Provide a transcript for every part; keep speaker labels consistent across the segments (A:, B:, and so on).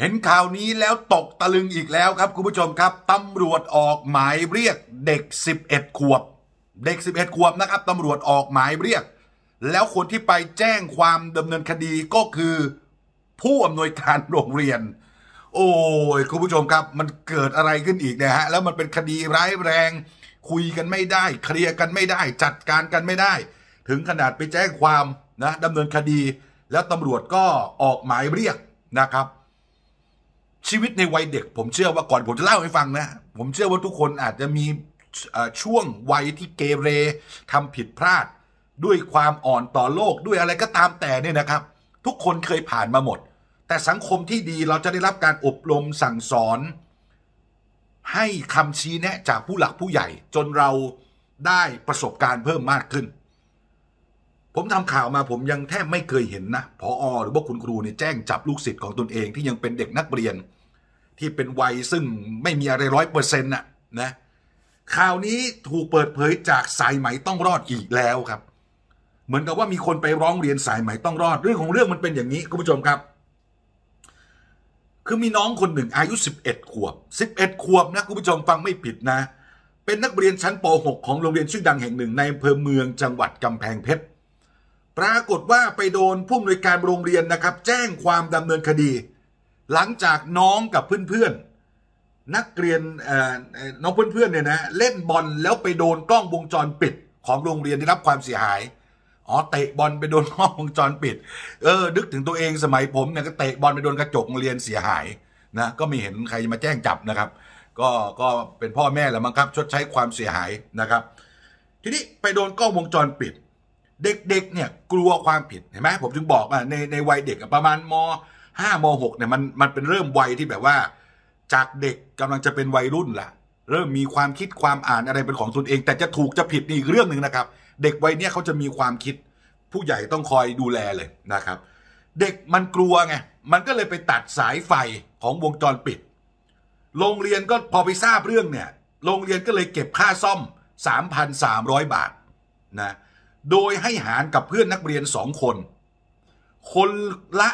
A: เห็นข่าวนี้แล้วตกตะลึงอีกแล้วครับคุณผู้ชมครับตำรวจออกหมายเรียกเด็ก 11ขวบ เด็ก 11ขวบนะครับตำรวจออกหมายเรียกแล้วคนที่ไปแจ้งความดำเนินคดีก็คือ ผู้อำนวยการโรงเรียน โอ้ยคุณผู้ชมครับมันเกิดอะไรขึ้นอีกเนี่ยฮะแล้วมันเป็นคดีร้ายแรง คุยกันไม่ได้ เคลียร์กันไม่ได้จัดการกันไม่ได้ ถึงขนาดไปแจ้งความนะดำเนินคดีแล้วตำรวจก็ออกหมายเรียกนะครับชีวิตในวัยเด็ก ผมเชื่อว่าก่อนผมจะเล่าให้ฟังนะผมเชื่อว่าทุกคนอาจจะมีช่วงวัยที่เกเร ทำผิดพลาดด้วยความอ่อนต่อโลกด้วยอะไรก็ตามแต่เนี่ยนะครับ ทุกคนเคยผ่านมาหมด แต่สังคมที่ดีเราจะได้รับการอบรมสั่งสอน ให้คำชี้แนะจากผู้หลักผู้ใหญ่ จนเราได้ประสบการณ์เพิ่มมากขึ้นผมทำข่าวมา ผมยังแทบไม่เคยเห็นนะ พออหรือว่าคุณครูเนี่ยแจ้งจับลูกศิษย์ของตนเองที่ยังเป็นเด็กนักเรียน ที่เป็นวัยซึ่งไม่มีอะไรร้อยเปอร์เซ็นต์น่ะนะ ข่าวนี้ถูกเปิดเผยจากสายไหมต้องรอดอีกแล้วครับ เหมือนกับว่ามีคนไปร้องเรียนสายไหมต้องรอด เรื่องของเรื่องมันเป็นอย่างนี้ คุณผู้ชมครับ คือมีน้องคนหนึ่งอายุ 11ขวบ 11ขวบนะคุณผู้ชมฟังไม่ผิดนะ เป็นนักเรียนชั้นป .6 ของโรงเรียนชื่อดังแห่งหนึ่ง ในอำเภอเมืองจังหวัดกำแพงเพชรปรากฏว่าไปโดนผู้อำนวยการโรงเรียนนะครับ แจ้งความดำเนินคดี หลังจากน้องกับเพื่อนๆ นักเรียนน้องเพื่อนๆเนี่ยนะเล่นบอลแล้วไปโดนกล้องวงจรปิด ของโรงเรียนได้รับความเสียหาย อ๋อเตะบอลไปโดนกล้องวงจรปิด เออนึกถึงตัวเองสมัยผมเนี่ยก็เตะบอลไปโดนกระจกโรงเรียนเสียหาย นะก็ไม่เห็นใครมาแจ้งจับนะครับ ก็ก็เป็นพ่อแม่แล้วมั้งครับ ชดใช้ความเสียหายนะครับ ทีนี้ไปโดนกล้องวงจรปิดเด็กๆเนี่ยกลัวความผิดเห็นไหมผมถึงบอกว่าในในวัยเด็กประมาณมห้ามหกเนี่ยมันมันเป็นเริ่มวัยที่แบบว่า จากเด็กกำลังจะเป็นวัยรุ่นละ่ะเริ่มมีความคิดความอ่านอะไรเป็นของตนเอง แต่จะถูกจะผิดนี่เรื่องหนึ่งนะครับ เด็กวัยเนี้ยเขาจะมีความคิดผู้ใหญ่ต้องคอยดูแลเลยนะครับ เด็กมันกลัวไงมันก็เลยไปตัดสายไฟของวงจรปิด โรงเรียนก็พอไปทราบเรื่องเนี่ยโรงเรียนก็เลยเก็บค่าซ่อม 3,300 บาทนะโดยให้หารกับเพื่อนนักเรียนสองคนคนละ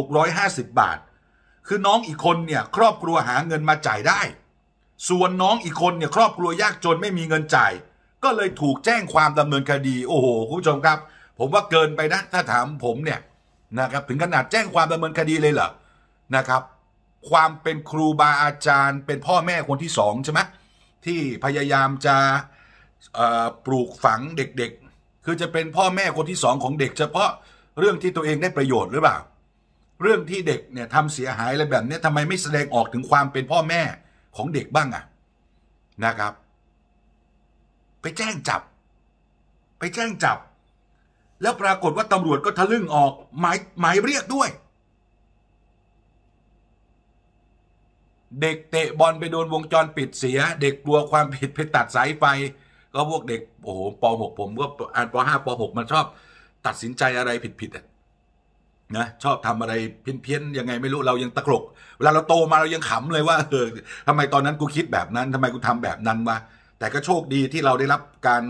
A: 1,650บาท คือน้องอีกคนเนี่ยครอบครัวหาเงินมาจ่ายได้ ส่วนน้องอีกคนเนี่ยครอบครัวยากจนไม่มีเงินจ่ายก็เลยถูกแจ้งความดำเนินคดี โอ้โหคุณผู้ชมครับ ผมว่าเกินไปนะ ถ้าถามผมเนี่ยนะครับถึงขนาดแจ้งความดำเนินคดีเลยเหรอนะครับ ความเป็นครูบาอาจารย์เป็นพ่อแม่คนที่สองใช่ไหมที่พยายามจะปลูกฝังเด็กคือจะเป็นพ่อแม่คนที่สองของเด็ก เฉพาะเรื่องที่ตัวเองได้ประโยชน์หรือเปล่า เรื่องที่เด็กเนี่ยทำเสียหายอะไรแบบนี้ทำไมไม่แสดงออกถึงความเป็นพ่อแม่ของเด็กบ้างอะนะครับ ไปแจ้งจับ ไปแจ้งจับ แล้วปรากฏว่าตำรวจก็ทะลึ่งออกหมายหมายเรียกด้วย เด็กเตะบอลไปโดนวงจรปิดเสีย เด็กกลัวความผิดไปตัดสายไฟก็พวกเด็กโอ้โหป .6 ผมก็อ่านป .5 ป .6 มันชอบ ตัดสินใจอะไรผิดๆอ่ะนะชอบทำอะไรเพี้ยนๆยังไงไม่รู้เรายังตะกรก เวลาเราโตมาเรายังขำเลยว่า เออทำไมตอนนั้นกูคิดแบบนั้น ทำไมกูทำแบบนั้นวะแต่ก็โชคดีที่เราได้รับการ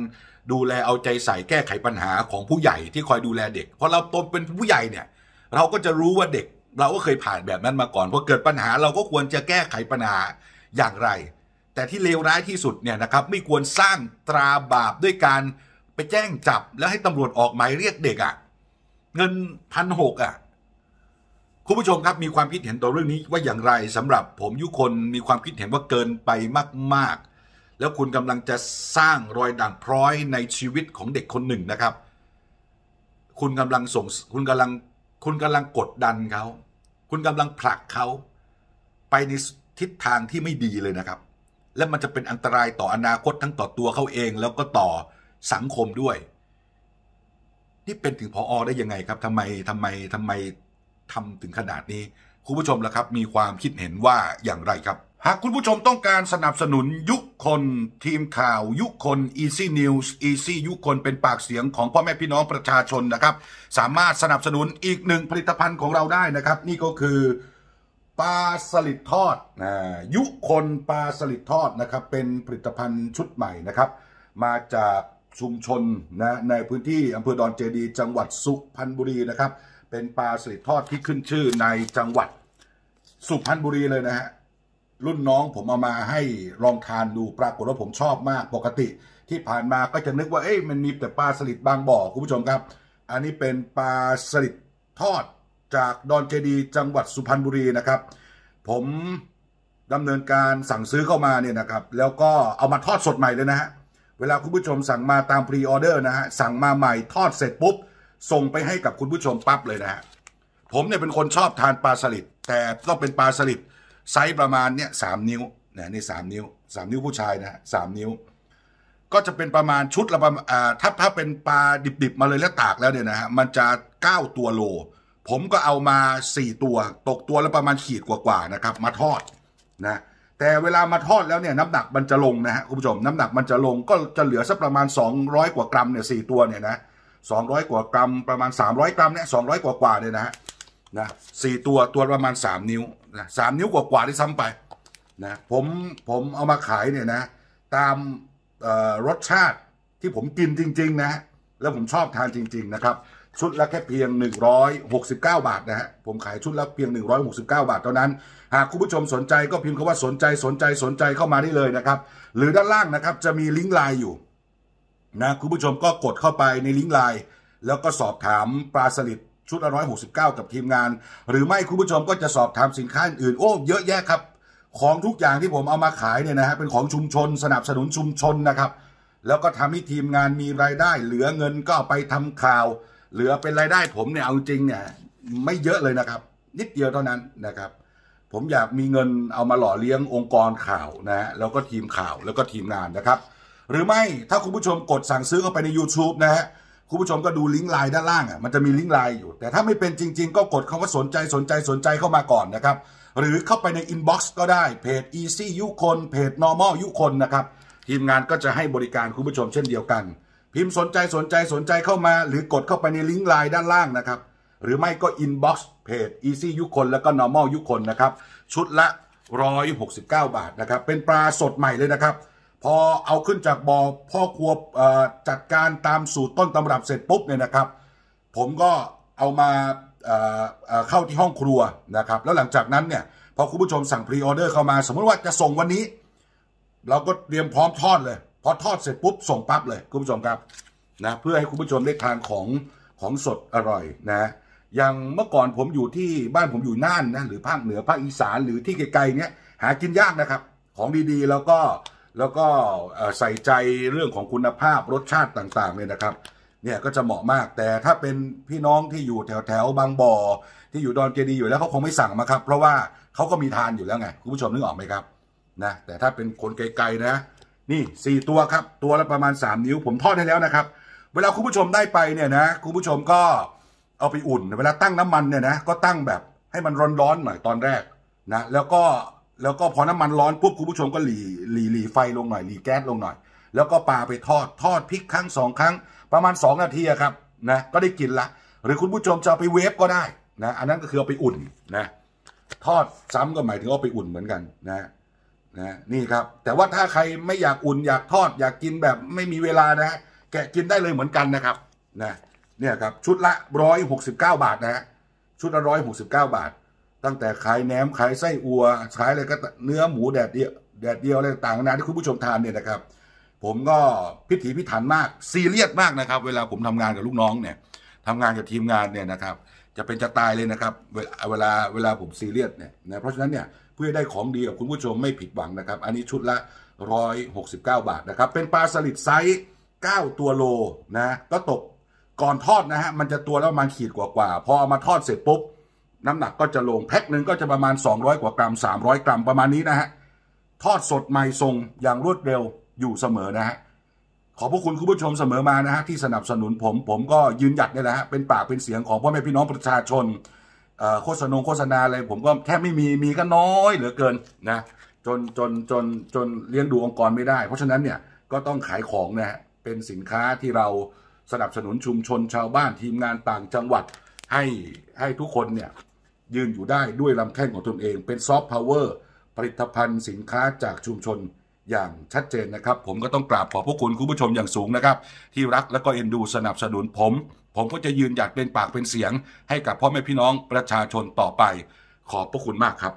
A: ดูแลเอาใจใส่แก้ไขปัญหาของผู้ใหญ่ที่คอยดูแลเด็กพอเราโตเป็นผู้ใหญ่เนี่ย เราก็จะรู้ว่าเด็ก เราก็เคยผ่านแบบนั้นมาก่อนพอเกิดปัญหา เราก็ควรจะแก้ไขปัญหาอย่างไรแต่ที่เลวร้ายที่สุดเนี่ยนะครับ ไม่ควรสร้างตราบาปด้วยการไปแจ้งจับ แล้วให้ตำรวจออกหมายเรียกเด็กอะ่ะเงินพันหกอ่ะคุณผู้ชมครับมีความคิดเห็นต่อเรื่องนี้ว่าอย่างไรสำหรับผมยุคนมีความคิดเห็นว่าเกินไปมาก ๆ แล้วคุณกำลังจะสร้างรอยด่างพร้อยในชีวิตของเด็กคนหนึ่งนะครับ คุณกาลังส่งคุณกาลังคุณกาลังกดดันเขาคุณกำาลังผลักเขาไปในทิศทางที่ไม่ดีเลยนะครับและมันจะเป็นอันตรายต่ออนาคตทั้งต่อตัวเขาเอง แล้วก็ต่อสังคมด้วย นี่เป็นถึงพออได้ยังไงครับทำไมทำไมทำไมทำถึงขนาดนี้ คุณผู้ชมล่ะครับ มีความคิดเห็นว่าอย่างไรครับ หากคุณผู้ชมต้องการสนับสนุนยุคคน ทีมข่าว ยุคคน Easy News Easy ยุคคนเป็นปากเสียงของพ่อแม่พี่น้องประชาชนนะครับ สามารถสนับสนุนอีกหนึ่งผลิตภัณฑ์ของเราได้นะครับ นี่ก็คือปลาสลิดทอดนะยุคนปลาสลิดทอดนะครับ เป็นผลิตภัณฑ์ชุดใหม่นะครับ มาจากชุมชนนะ ในพื้นที่อำเภอดอนเจดีจังหวัดสุพรรณบุรีนะครับ เป็นปลาสลิดทอดที่ขึ้นชื่อในจังหวัดสุพรรณบุรีเลยนะฮะ รุ่นน้องผมเอามาให้ลองทานดูปรากฏว่าผมชอบมาก ปกติ ที่ผ่านมาก็จะนึกว่าเอ้ยมันมีแต่ปลาสลิดบางบ่อคุณผู้ชมครับ อันนี้เป็นปลาสลิดทอดจากดอนเจดีจังหวัดสุพรรณบุรีนะครับผมดำเนินการสั่งซื้อเข้ามาเนี่ยนะครับแล้วก็เอามาทอดสดใหม่เลยนะฮะเวลาคุณผู้ชมสั่งมาตามพรีออเดอร์นะฮะสั่งมาใหม่ทอดเสร็จปุ๊บส่งไปให้กับคุณผู้ชมปั๊บเลยนะฮะผมเนี่ยเป็นคนชอบทานปลาสลิดแต่ต้องเป็นปลาสลิดไซส์ประมาณเนี่ยสามนิ้วนะนี่สามนิ้วสามนิ้วผู้ชายนะสามนิ้ว ก็จะเป็นประมาณชุดละประมาณถ้าถ้าเป็นปลาดิบๆมาเลยแล้วตากแล้วเนี่ยนะฮะมันจะเก้าตัวโลผมก็เอามา 4 ตัว ตกตัวแล้วประมาณขีดกว่าๆนะครับ มาทอดนะแต่เวลามาทอดแล้วเนี่ยน้ำหนักมันจะลงนะฮะคุณผู้ชมน้ำหนักมันจะลง ก็จะเหลือสักประมาณ 200 กว่ากรัมเนี่ยสตัวเนี่ยนะสองกว่ากรัมประมาณ 300 กรัมเนี่ยสองกว่ากว่าเลยนะฮะนะสตัวตัวประมาณ 3 นิ้วนะสนิ้วกว่ากว่าที่ซ้ำไปนะผมผมเอามาขายเนี่ยนะ ตามรสชาติที่ผมกินจริง ๆนะ แล้วผมชอบทานจริง ๆ นะครับชุดละแค่เพียง 169 บาทนะฮะผมขายชุดละเพียง169บาทเท่านั้นหากคุณผู้ชมสนใจก็พิมพ์คำว่าสนใจสนใจสนใจเข้ามาได้เลยนะครับ หรือด้านล่างนะครับจะมีลิงก์ไลน์อยู่นะคุณผู้ชมก็กดเข้าไปในลิงก์ไลน์แล้วก็สอบถามปลาสลิดชุดละ169 กับทีมงาน หรือไม่คุณผู้ชมก็จะสอบถามสินค้าอื่นโอ้เยอะแยะครับ ของทุกอย่างที่ผมเอามาขายเนี่ยนะฮะเป็นของชุมชนสนับสนุนชุมชนนะครับ แล้วก็ทำให้ทีมงานมีรายได้ เหลือเงินก็ไปทำข่าวเหลือเป็นรายได้ผมเนี่ยเอาจริงเนี่ยไม่เยอะเลยนะครับ นิดเดียวเท่านั้นนะครับผมอยากมีเงินเอามาหล่อเลี้ยงองค์กรข่าวนะฮะแล้วก็ทีมข่าวแล้วก็ทีมงานนะครับ หรือไม่ถ้าคุณผู้ชมกดสั่งซื้อเข้าไปใน YouTube นะฮะคุณผู้ชมก็ดูลิงก์ไลน์ด้านล่างอ่ะมันจะมีลิงก์ไลน์อยู่ แต่ถ้าไม่เป็นจริง ๆ ก็กดคาว่าสนใจสนใจสนใจเข้ามาก่อนนะครับ หรือเข้าไปในอินบ็อกซ์ก็ได้เพจ e ซี่ยุคนเพจ Normal ยุคนนะครับทีมงานก็จะให้บริการคุณผู้ชมเช่นเดียวกันพิมพ์สนใจสนใจสนใจเข้ามาหรือกดเข้าไปในลิงก์ไลน์ด้านล่างนะครับ หรือไม่ก็อินบ็อกซ์เพจ Easy ยุคนแล้วก็ Normal ยุคนนะครับ ชุดละ 169 บาทนะครับ เป็นปลาสดใหม่เลยนะครับ พอเอาขึ้นจากบอ่อพ่อครัวจัดการตามสูตรต้นตำรับเสร็จปุ๊บเนี่ยนะครับผมก็เอามาเข้าที่ห้องครัวนะครับ แล้วหลังจากนั้นเนี่ย พอคุณผู้ชมสั่งพรีออเดอร์เข้ามา สมมติว่าจะส่งวันนี้ เราก็เตรียมพร้อมทอดเลยพอทอดเสร็จปุ๊บส่งปั๊บเลยคุณผู้ชมครับนะเพื่อให้คุณผู้ชมได้ทานของของสดอร่อยนะอย่างเมื่อก่อนผมอยู่ที่บ้านผมอยู่น่านนะหรือภาคเหนือภาคอีสานหรือที่ไกลๆเนี้ยหากินยากนะครับ ของดีๆ แล้วก็แล้วก็ใส่ใจเรื่องของคุณภาพรสชาติต่างๆเลยนะครับ เนี่ยก็จะเหมาะมากแต่ถ้าเป็นพี่น้องที่อยู่แถวแถวบางบ่อที่อยู่ดอนเจดีอยู่แล้วเขาคงไม่สั่งมาครับ เพราะว่าเขาก็มีทานอยู่แล้วไงคุณผู้ชมนึกออกไหมครับนะแต่ถ้าเป็นคนไกลๆนะนี่สี่ตัวครับตัวละประมาณ 3 นิ้ว ผมทอดให้แล้วนะครับ เวลาคุณผู้ชมได้ไปเนี่ยนะคุณผู้ชมก็เอาไปอุ่น เวลาตั้งน้ำมันเนี่ยนะก็ตั้งแบบให้มันร้อนร้อนหน่อยตอนแรกนะแล้วก็แล้วก็พอน้ำมันร้อนปุ๊บคุณผู้ชมก็หลีหลีหลีไฟลงหน่อยหลีแก๊สลงหน่อย แล้วก็ปลาไปทอดทอดพริกครั้งสองครั้งประมาณ 2 นาทีครับนะก็ได้กินละ หรือคุณผู้ชมจะไปเวฟก็ได้นะอันนั้นก็คือเอาไปอุ่นนะทอดซ้ำก็หมายถึงเอาไปอุ่นเหมือนกันนะนะนี่ครับแต่ว่าถ้าใครไม่อยากอุ่นอยากทอดอยากกินแบบไม่มีเวลานะฮะแกะกินได้เลยเหมือนกันนะครับนะเนี่ยครับชุดละร้อยหกสิบเก้าบาทนะฮะชุดละร้อยหกสิบเก้าบาท ตั้งแต่ขายแหนม ขายไส้อัวขายอะไรก็เนื้อหมูแดดเดียวแดดเดียวอะไรต่างๆนะที่คุณผู้ชมทานเนี่ยนะครับผมก็พิถีพิถันมากซีเรียสมากนะครับ เวลาผมทำงานกับลูกน้องเนี่ยทำงานกับทีมงานเนี่ยนะครับจะเป็นจะตายเลยนะครับ เวลาเวลาเวลาผมซีเรียสเนี่ยนะเพราะฉะนั้นเนี่ยพื่อได้ของดีกับคุณผู้ชมไม่ผิดหวังนะครับ อันนี้ชุดละ 169 บาทนะครับ เป็นปลาสลิดไซส์ 9 ตัวโลนะก็ตกก่อนทอดนะฮะมันจะตัวแล้วมันขีดกว่ากาพอเอามาทอดเสร็จปุ๊บ น้ำหนักก็จะลงแพ็คหนึ่งก็จะประมาณ 200 กว่ากรัม 300 กรัมประมาณนี้นะฮะทอดสดใหม่ทรงอย่างรวดเร็วอยู่เสมอนะฮะขอบพระคุณคุณผู้ชมเสมอมานะฮะที่สนับสนุนผม ผมก็ยืนหยัดนี่แหละฮะเป็นปากเป็นเสียงของพ่อแม่พี่น้องประชาชนโฆษณาโฆษณาอะไรผมก็แทบไม่มีมีก็น้อยเหลือเกินนะจน จน จน จนเลี้ยงดูองค์กรไม่ได้ เพราะฉะนั้นเนี่ย ก็ต้องขายของนะฮะเป็นสินค้าที่เราสนับสนุนชุมชน ชาวบ้านทีมงานต่างจังหวัดให้ให้ทุกคนเนี่ย ยืนอยู่ได้ด้วยลำแข้งของตนเอง เป็นซอฟต์พาวเวอร์ผลิตภัณฑ์สินค้าจากชุมชนอย่างชัดเจนนะครับ ผมก็ต้องกราบขอบพระคุณคุณผู้ชมอย่างสูงนะครับ ที่รักและก็เอ็นดูสนับสนุนผมผมก็จะยืนหยัดเป็นปากเป็นเสียง ให้กับพ่อแม่พี่น้องประชาชนต่อไป ขอบพระคุณมากครับ